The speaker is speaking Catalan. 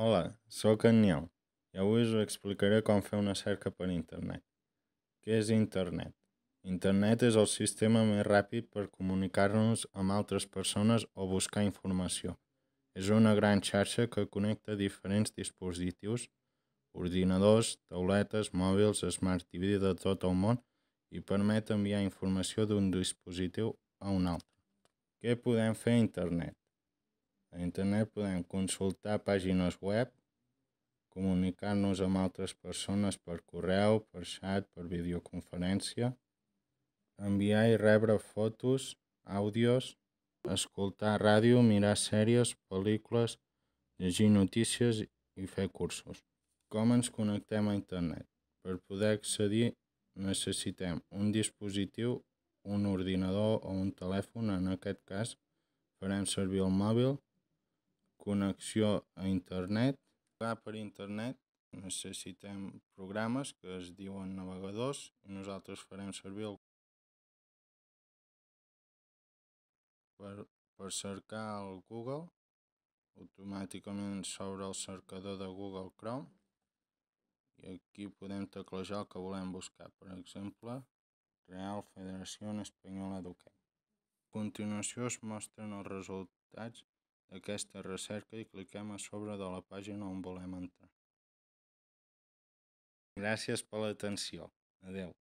Hola, sóc en Niel i avui us explicaré com fer una cerca per internet. Què és internet? Internet és el sistema més ràpid per comunicar-nos amb altres persones o buscar informació. És una gran xarxa que connecta diferents dispositius, ordinadors, tauletes, mòbils, smart TV de tot el món i permet enviar informació d'un dispositiu a un altre. Què podem fer a internet? A internet podem consultar pàgines web, comunicar-nos amb altres persones per correu, per xat, per videoconferència, enviar i rebre fotos, àudios, escoltar ràdio, mirar sèries, pel·lícules, llegir notícies i fer cursos. Com ens connectem a internet? Per poder accedir necessitem un dispositiu, un ordinador o un telèfon, en aquest cas farem servir el mòbil, connexió a internet. Clar, per internet necessitem programes que es diuen navegadors i nosaltres farem servir el per, per cercar al Google automàticament s'obre el cercador de Google Chrome i aquí podem teclejar el que volem buscar, per exemple, Real Federació Espanyola d'Hockey. A continuació es mostren els resultats d'aquesta recerca i cliquem a sobre de la pàgina on volem entrar. Gràcies per l'atenció. Adeu.